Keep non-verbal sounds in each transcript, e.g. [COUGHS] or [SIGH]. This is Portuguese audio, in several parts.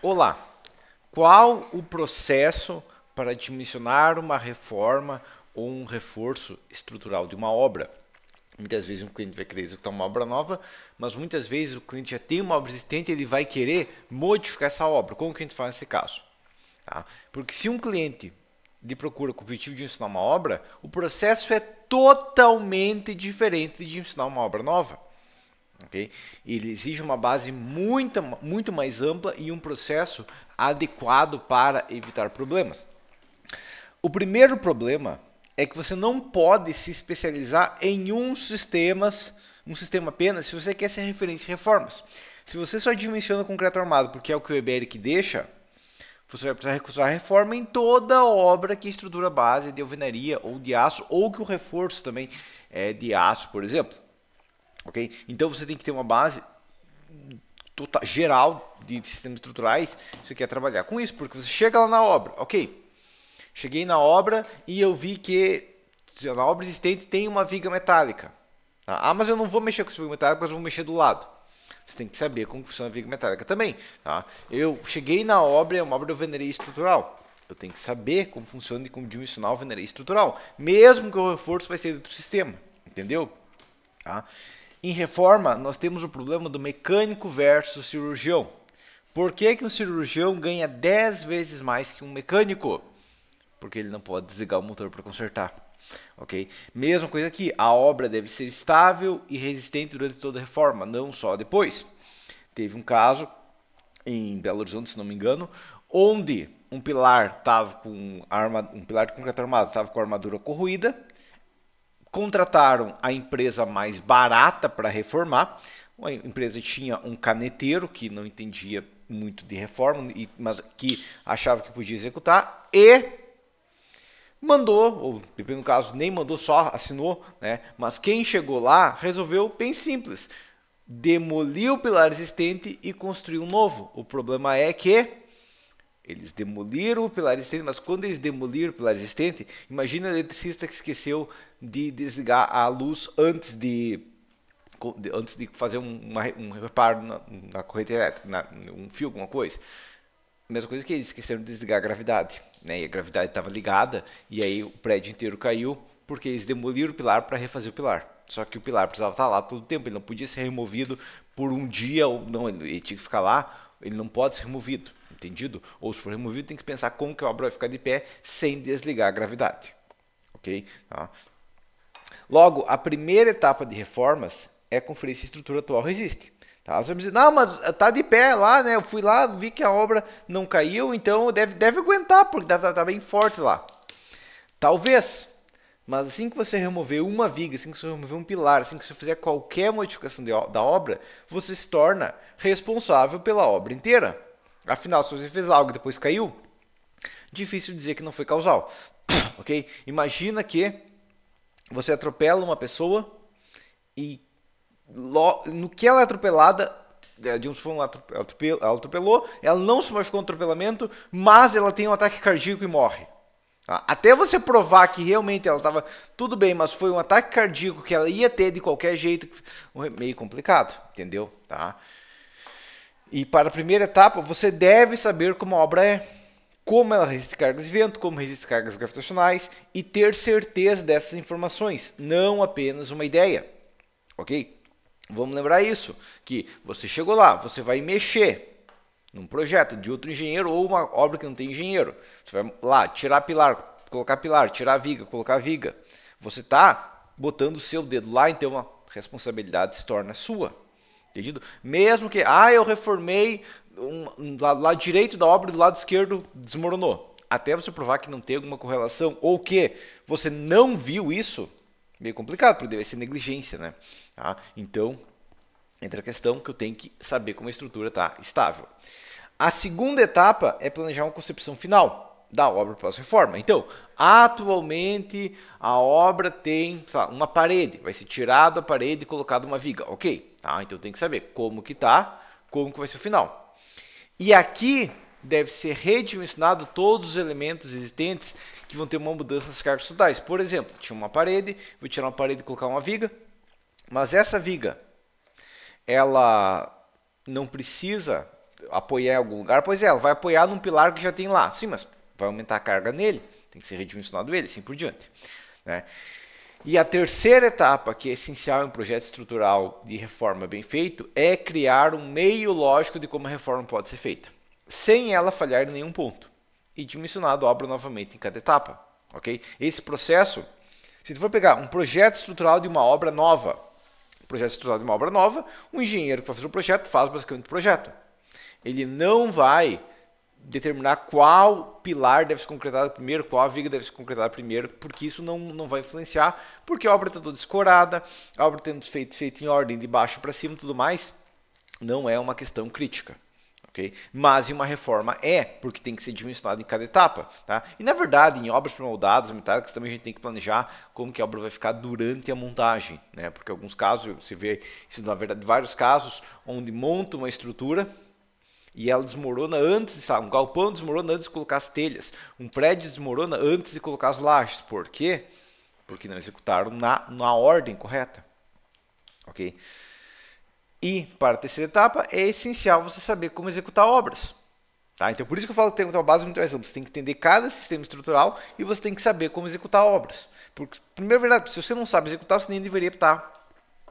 Olá, qual o processo para dimensionar uma reforma ou um reforço estrutural de uma obra? Muitas vezes um cliente vai querer executar uma obra nova, mas muitas vezes o cliente já tem uma obra existente e ele vai querer modificar essa obra. Como que a gente faz nesse caso? Tá? Porque se um cliente de procura com o objetivo de ensinar uma obra, o processo é totalmente diferente de ensinar uma obra nova. Okay? Ele exige uma base muito, muito mais ampla e um processo adequado para evitar problemas. O primeiro problema é que você não pode se especializar em um sistema, um sistema apenas, se você quer ser referência em reformas. Se você só dimensiona concreto armado porque é o que o EBRIC deixa, você vai precisar recusar reforma em toda obra que estrutura base de alvenaria ou de aço, ou que o reforço também é de aço, por exemplo ok? Então você tem que ter uma base total, geral de sistemas estruturais se você quer trabalhar com isso, porque você chega lá na obra, ok? Cheguei na obra e eu vi que na obra existente tem uma viga metálica. Tá? Ah, mas eu não vou mexer com essa viga metálica, mas eu vou mexer do lado. Você tem que saber como funciona a viga metálica também. Tá? Eu cheguei na obra, é uma obra de alvenaria estrutural. Eu tenho que saber como funciona e como dimensionar a alvenaria estrutural, mesmo que o reforço vai ser do sistema, entendeu? Tá? Em reforma, nós temos o problema do mecânico versus cirurgião. Por que, que um cirurgião ganha 10 vezes mais que um mecânico? Porque ele não pode desligar o motor para consertar. Ok? Mesma coisa aqui, a obra deve ser estável e resistente durante toda a reforma, não só depois. Teve um caso em Belo Horizonte, se não me engano, onde um pilar tava com arma, um pilar de concreto armado estava com armadura corroída contrataram a empresa mais barata para reformar. A empresa tinha um caneteiro que não entendia muito de reforma, mas que achava que podia executar, e mandou, ou no caso nem mandou, só assinou, né? mas quem chegou lá resolveu bem simples. Demoliu o pilar existente e construiu um novo. O problema é que eles demoliram o pilar existente, mas quando eles demoliram o pilar existente, imagina o eletricista que esqueceu de desligar a luz antes de antes de fazer um, um reparo na, na corrente elétrica, na, um fio, alguma coisa. Mesma coisa que eles esqueceram de desligar a gravidade, né? E a gravidade estava ligada e aí o prédio inteiro caiu porque eles demoliram o pilar para refazer o pilar. Só que o pilar precisava estar tá lá todo o tempo, ele não podia ser removido por um dia ou não, ele tinha que ficar lá, ele não pode ser removido entendido? Ou se for removido, tem que pensar como que a obra vai ficar de pé sem desligar a gravidade. Ok? Tá. Logo, a primeira etapa de reformas é conferir se a estrutura atual resiste. Tá? Você vai dizer, não, mas tá de pé lá, né? Eu fui lá, vi que a obra não caiu, então deve, deve aguentar, porque está tá bem forte lá. Talvez. Mas assim que você remover uma viga, assim que você remover um pilar, assim que você fizer qualquer modificação de, da obra, você se torna responsável pela obra inteira. Afinal, se você fez algo e depois caiu, difícil dizer que não foi causal. [COUGHS] ok? Imagina que você atropela uma pessoa e no que ela é atropelada, é, digamos, foi um ela atropelou, ela não se machucou no atropelamento, mas ela tem um ataque cardíaco e morre. Tá? Até você provar que realmente ela estava tudo bem, mas foi um ataque cardíaco que ela ia ter de qualquer jeito, meio complicado, entendeu? Tá? E para a primeira etapa, você deve saber como a obra é, como ela resiste cargas de vento, como resiste cargas gravitacionais e ter certeza dessas informações, não apenas uma ideia. Ok? Vamos lembrar isso, que você chegou lá, você vai mexer num projeto de outro engenheiro ou uma obra que não tem engenheiro. Você vai lá tirar pilar, colocar pilar, tirar viga, colocar viga. Você está botando o seu dedo lá, então a responsabilidade se torna sua. Entendido? Mesmo que, ah, eu reformei um, um lado, lado direito da obra e do lado esquerdo desmoronou. Até você provar que não tem alguma correlação ou que você não viu isso, meio complicado, porque deve ser negligência, né? Ah, Então, entra a questão que eu tenho que saber como a estrutura está estável. A segunda etapa é planejar uma concepção final da obra pós-reforma. Então, atualmente a obra tem lá, uma parede, vai ser tirada a parede e colocada uma viga, ok? Ah, então tem que saber como que tá, como que vai ser o final. E aqui deve ser redimensionado todos os elementos existentes que vão ter uma mudança nas cargas totais. Por exemplo, tinha uma parede, vou tirar uma parede e colocar uma viga, mas essa viga, ela não precisa apoiar em algum lugar, pois é, ela vai apoiar num pilar que já tem lá. Sim, mas vai aumentar a carga nele, tem que ser redimensionado ele, assim por diante. Né? E a terceira etapa, que é essencial em um projeto estrutural de reforma bem feito, é criar um meio lógico de como a reforma pode ser feita, sem ela falhar em nenhum ponto. E dimensionado a obra novamente em cada etapa. Okay? Esse processo, se você for pegar um projeto estrutural de uma obra nova, projeto estrutural de uma obra nova, o um engenheiro que vai fazer o projeto faz basicamente o projeto. Ele não vai determinar qual pilar deve ser concretado primeiro, qual viga deve ser concretada primeiro, porque isso não, não vai influenciar, porque a obra está toda escorada, a obra tendo feito, feito em ordem de baixo para cima e tudo mais, não é uma questão crítica. Okay? Mas em uma reforma é, porque tem que ser dimensionado em cada etapa. Tá? E na verdade, em obras premoldadas, metálicas, também a gente tem que planejar como que a obra vai ficar durante a montagem. Né? Porque alguns casos, você vê isso na verdade, vários casos, onde monta uma estrutura, e ela desmorona antes de, sei um galpão desmorona antes de colocar as telhas, um prédio desmorona antes de colocar as lajes. Por quê? Porque não executaram na, na ordem correta. Ok? E para a terceira etapa é essencial você saber como executar obras. Tá? Então por isso que eu falo que tem uma base muito mais ampla. Você tem que entender cada sistema estrutural e você tem que saber como executar obras. Porque, primeira verdade, se você não sabe executar, você nem deveria estar, tá,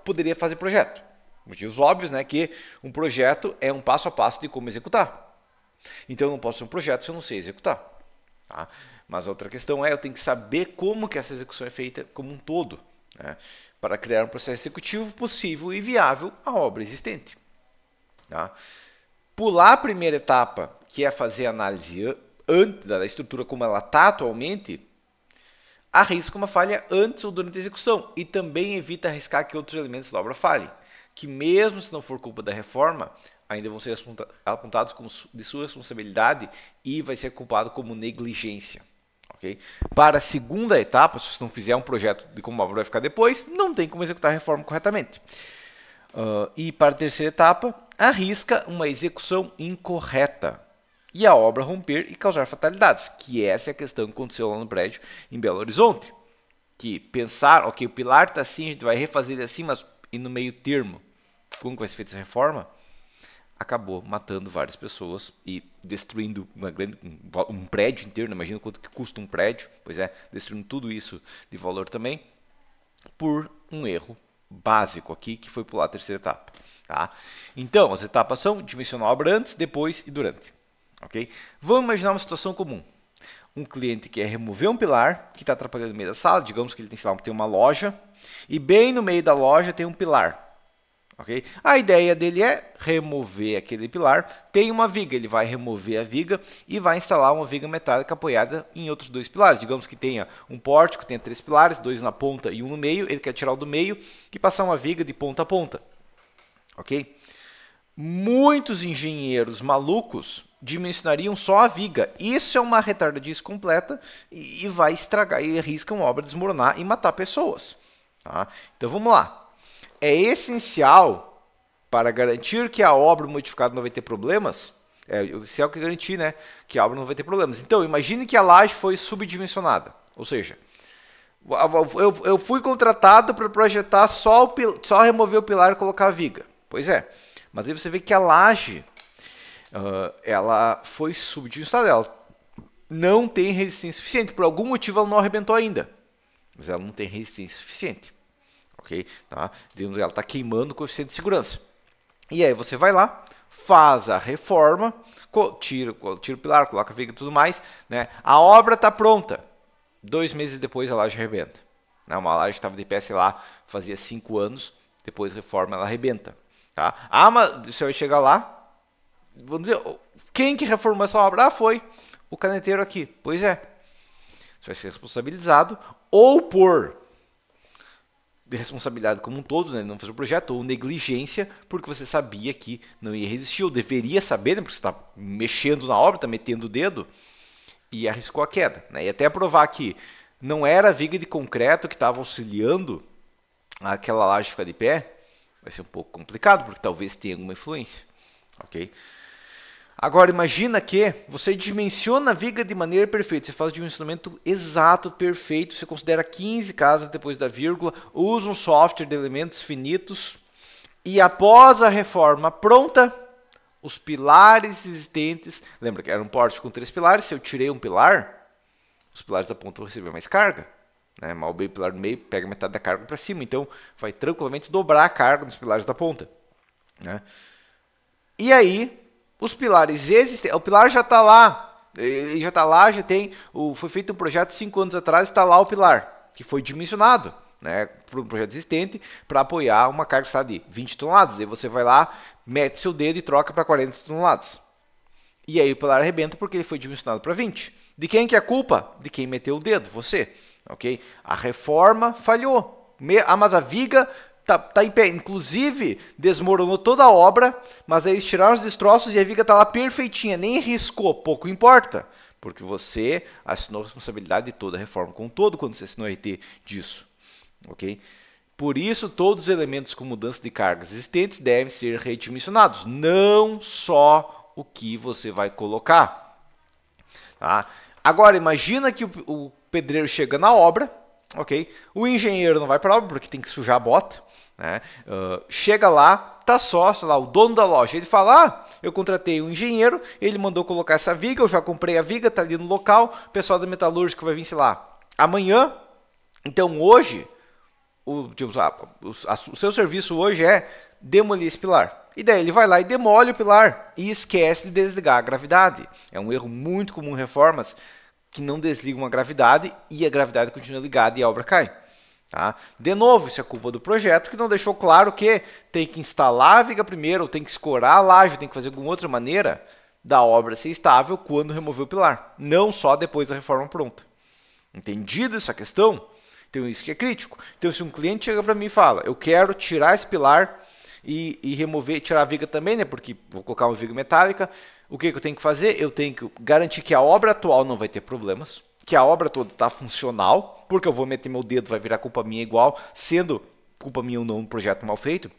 poderia fazer projeto. Motivos óbvios, né? Que um projeto é um passo a passo de como executar. Então eu não posso ter um projeto se eu não sei executar. Tá? Mas outra questão é eu tenho que saber como que essa execução é feita como um todo, né? para criar um processo executivo possível e viável à obra existente. Tá? Pular a primeira etapa, que é fazer análise antes da estrutura como ela está atualmente, arrisca uma falha antes ou durante a execução e também evita arriscar que outros elementos da obra falhem que mesmo se não for culpa da reforma, ainda vão ser apontados como de sua responsabilidade e vai ser culpado como negligência. Okay? Para a segunda etapa, se você não fizer um projeto de como a obra vai ficar depois, não tem como executar a reforma corretamente. Uh, e para a terceira etapa, arrisca uma execução incorreta e a obra romper e causar fatalidades, que essa é a questão que aconteceu lá no prédio em Belo Horizonte. Que pensar, ok, o pilar está assim, a gente vai refazer ele assim, mas e no meio termo com, vai ser feita essa reforma, acabou matando várias pessoas e destruindo uma grande, um, prédio inteiro. Né? imagina quanto que custa um prédio, pois é, destruindo tudo isso de valor também por um erro básico aqui que foi pular a terceira etapa. Tá? Então, as etapas são dimensional antes depois e durante. Ok? Vamos imaginar uma situação comum. Um cliente quer remover um pilar que está atrapalhando no meio da sala, digamos que ele tem, lá, tem uma loja, e bem no meio da loja tem um pilar Okay? A ideia dele é remover aquele pilar, tem uma viga, ele vai remover a viga e vai instalar uma viga metálica apoiada em outros dois pilares. Digamos que tenha um pórtico, tenha três pilares, dois na ponta e um no meio, ele quer tirar o do meio e passar uma viga de ponta a ponta. Ok? Muitos engenheiros malucos dimensionariam só a viga. Isso é uma retardadice completa e vai estragar e arriscam a obra desmoronar e matar pessoas. Tá? Então vamos lá é essencial para garantir que a obra modificada não vai ter problemas. É, se é o que garantir, né? Que a obra não vai ter problemas. Então, imagine que a laje foi subdimensionada. Ou seja, eu, eu fui contratado para projetar só, o, só remover o pilar e colocar a viga. Pois é. Mas aí você vê que a laje uh, ela foi subdimensionada. Ela não tem resistência suficiente. Por algum motivo ela não arrebentou ainda. Mas ela não tem resistência suficiente ok? Tá? Digamos ela está queimando o coeficiente de segurança. E aí você vai lá, faz a reforma, tira, tira o pilar, coloca a viga e tudo mais, né? A obra está pronta. Dois meses depois a laje arrebenta. Né? Uma laje estava de pé, sei lá, fazia cinco anos, depois reforma ela arrebenta. Tá? Ah, mas você vai chegar lá, vamos dizer, quem que reformou essa obra? Ah, foi o caneteiro aqui. Pois é. Você vai ser responsabilizado ou por de responsabilidade como um todo, né, não fazer o projeto, ou negligência, porque você sabia que não ia resistir, ou deveria saber, né, porque você está mexendo na obra, está metendo o dedo, e arriscou a queda. Né, e até provar que não era a viga de concreto que estava auxiliando aquela laje ficar de pé, vai ser um pouco complicado, porque talvez tenha alguma influência. ok? Agora imagina que você dimensiona a viga de maneira perfeita, você faz o dimensionamento exato, perfeito, você considera 15 casas depois da vírgula, usa um software de elementos finitos e após a reforma pronta, os pilares existentes, lembra que era um porte com três pilares, se eu tirei um pilar, os pilares da ponta vão receber mais carga. Né? Mal bem o pilar do meio pega metade da carga para cima, então vai tranquilamente dobrar a carga nos pilares da ponta. Né? E aí, os pilares existem, o pilar já está lá, ele já está lá, já tem, o, foi feito um projeto cinco anos atrás, está lá o pilar, que foi dimensionado. Né, para um projeto existente, para apoiar uma carga está de 20 toneladas. Aí você vai lá, mete seu dedo e troca para 40 toneladas. E aí o pilar arrebenta porque ele foi dimensionado para 20. De quem que é a culpa? De quem meteu o dedo, você. Ok? A reforma falhou. Ah, mas a viga tá, tá em pé. Inclusive, desmoronou toda a obra, mas aí eles tiraram os destroços e a viga tá lá perfeitinha, nem riscou, pouco importa. Porque você assinou a responsabilidade de toda a reforma com todo quando você assinou a RT disso. Ok? Por isso, todos os elementos com mudança de cargas existentes devem ser redimensionados, não só o que você vai colocar. Tá? Agora, imagina que o pedreiro chega na obra, ok? O engenheiro não vai para a obra porque tem que sujar a bota, né? Uh, chega lá, tá só, sei lá, o dono da loja, ele fala, ah, eu contratei um engenheiro, ele mandou colocar essa viga, eu já comprei a viga, tá ali no local, o pessoal da metalúrgica vai vir, sei lá, amanhã, então hoje, o, digamos, a, a, o seu serviço hoje é demolir esse pilar. E daí ele vai lá e demole o pilar e esquece de desligar a gravidade. É um erro muito comum em reformas que não desligam a gravidade e a gravidade continua ligada e a obra cai. Tá? De novo, isso é culpa do projeto que não deixou claro que tem que instalar a viga primeiro, ou tem que escorar a laje, tem que fazer alguma outra maneira da obra ser estável quando remover o pilar, não só depois da reforma pronta. Entendido essa questão? Então isso que é crítico. Então se um cliente chega para mim e fala, eu quero tirar esse pilar e, e remover, tirar a viga também, né? Porque vou colocar uma viga metálica, o que, que eu tenho que fazer? Eu tenho que garantir que a obra atual não vai ter problemas, que a obra toda está funcional, porque eu vou meter meu dedo, vai virar culpa minha igual, sendo culpa minha ou não um projeto mal feito.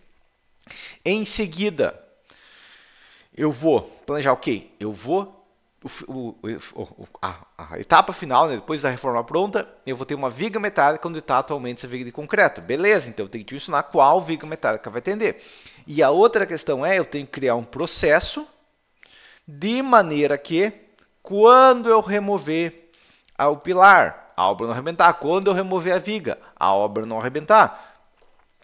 Em seguida, eu vou planejar, ok, eu vou. O, o, o, a, a, etapa final, né, depois da reforma pronta, eu vou ter uma viga metálica onde está atualmente essa viga de concreto. Beleza, então eu tenho que te ensinar qual viga metálica vai atender. E a outra questão é, eu tenho que criar um processo de maneira que, quando eu remover o pilar, a obra não arrebentar. Quando eu remover a viga, a obra não arrebentar.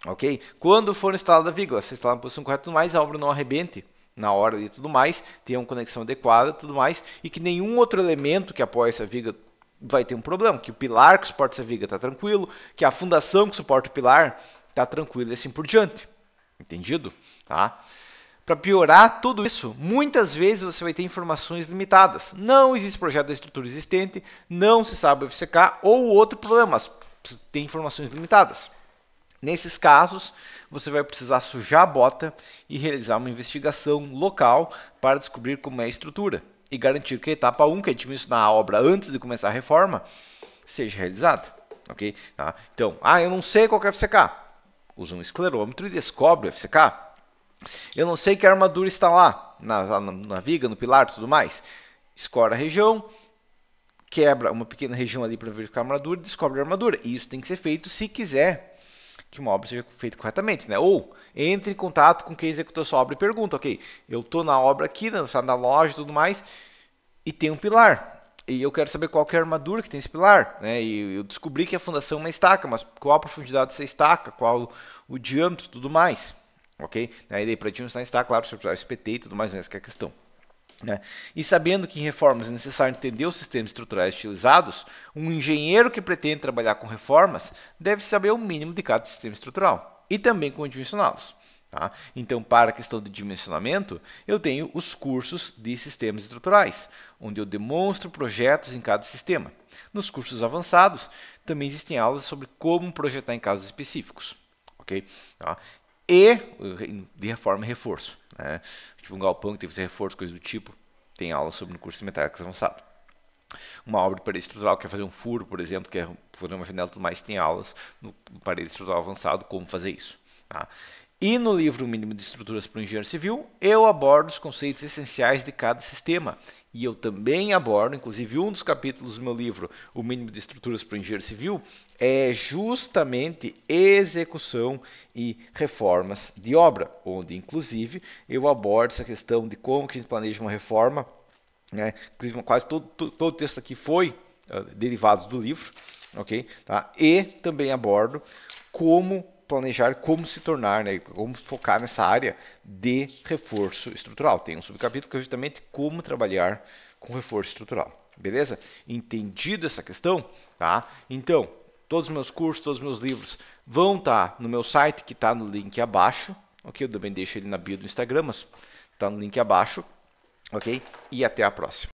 Ok? Quando for instalada a viga, se instalar na posição correta e tudo mais, a obra não arrebente na hora e tudo mais, tenha uma conexão adequada e tudo mais, e que nenhum outro elemento que apoia essa viga vai ter um problema, que o pilar que suporta essa viga está tranquilo, que a fundação que suporta o pilar está tranquila e assim por diante. Entendido? Tá? Para piorar tudo isso, muitas vezes você vai ter informações limitadas. Não existe projeto da estrutura existente, não se sabe o FCK ou outro problema, mas tem informações limitadas. Nesses casos, você vai precisar sujar a bota e realizar uma investigação local para descobrir como é a estrutura e garantir que a etapa 1, que é dimensionar a obra antes de começar a reforma, seja realizada. Okay? Tá? Então, ah, eu não sei qual é o FCK. Usa um esclerômetro e descobre o FCK. Eu não sei que armadura está lá, na, na, na viga, no pilar tudo mais. Escora a região, quebra uma pequena região ali para verificar a armadura, descobre a armadura. E isso tem que ser feito se quiser que uma obra seja feita corretamente, né? Ou entre em contato com quem executou sua obra e pergunta, ok, eu estou na obra aqui, na, na loja e tudo mais, e tem um pilar. E eu quero saber qual que é a armadura que tem esse pilar, né? E eu descobri que a fundação é uma estaca, mas qual a profundidade dessa estaca, qual o diâmetro tudo mais. Ok? Aí né, daí para ti está claro se o SPT e tudo mais, né, essa que é a questão. Né? E sabendo que em reformas é necessário entender os sistemas estruturais utilizados, um engenheiro que pretende trabalhar com reformas deve saber o mínimo de cada sistema estrutural e também como dimensioná-los. Tá? Então, para a questão de dimensionamento, eu tenho os cursos de sistemas estruturais, onde eu demonstro projetos em cada sistema. Nos cursos avançados, também existem aulas sobre como projetar em casos específicos. Okay? Tá? e de reforma e reforço. Né? Tive tipo, um galpão que teve que reforço, coisas do tipo. Tem aula sobre no curso de metálicas avançado. Uma obra de parede estrutural, quer fazer um furo, por exemplo, quer fazer uma janela e tudo mais, tem aulas no parede estrutural avançado, como fazer isso. Tá? E no livro Mínimo de Estruturas para o Engenheiro Civil, eu abordo os conceitos essenciais de cada sistema. E eu também abordo, inclusive um dos capítulos do meu livro, O Mínimo de Estruturas para o Engenheiro Civil, é justamente execução e reformas de obra, onde inclusive eu abordo essa questão de como que a gente planeja uma reforma. Né? Inclusive, quase todo, todo, todo o texto aqui foi uh, derivado do livro, ok? Tá? E também abordo como planejar como se tornar, né, como focar nessa área de reforço estrutural. Tem um subcapítulo que é justamente como trabalhar com reforço estrutural. Beleza? Entendido essa questão? Tá? Então, todos os meus cursos, todos os meus livros vão estar tá no meu site, que está no link abaixo. Ok? Eu também deixo ele na bio do Instagram, mas está no link abaixo. Ok? E até a próxima.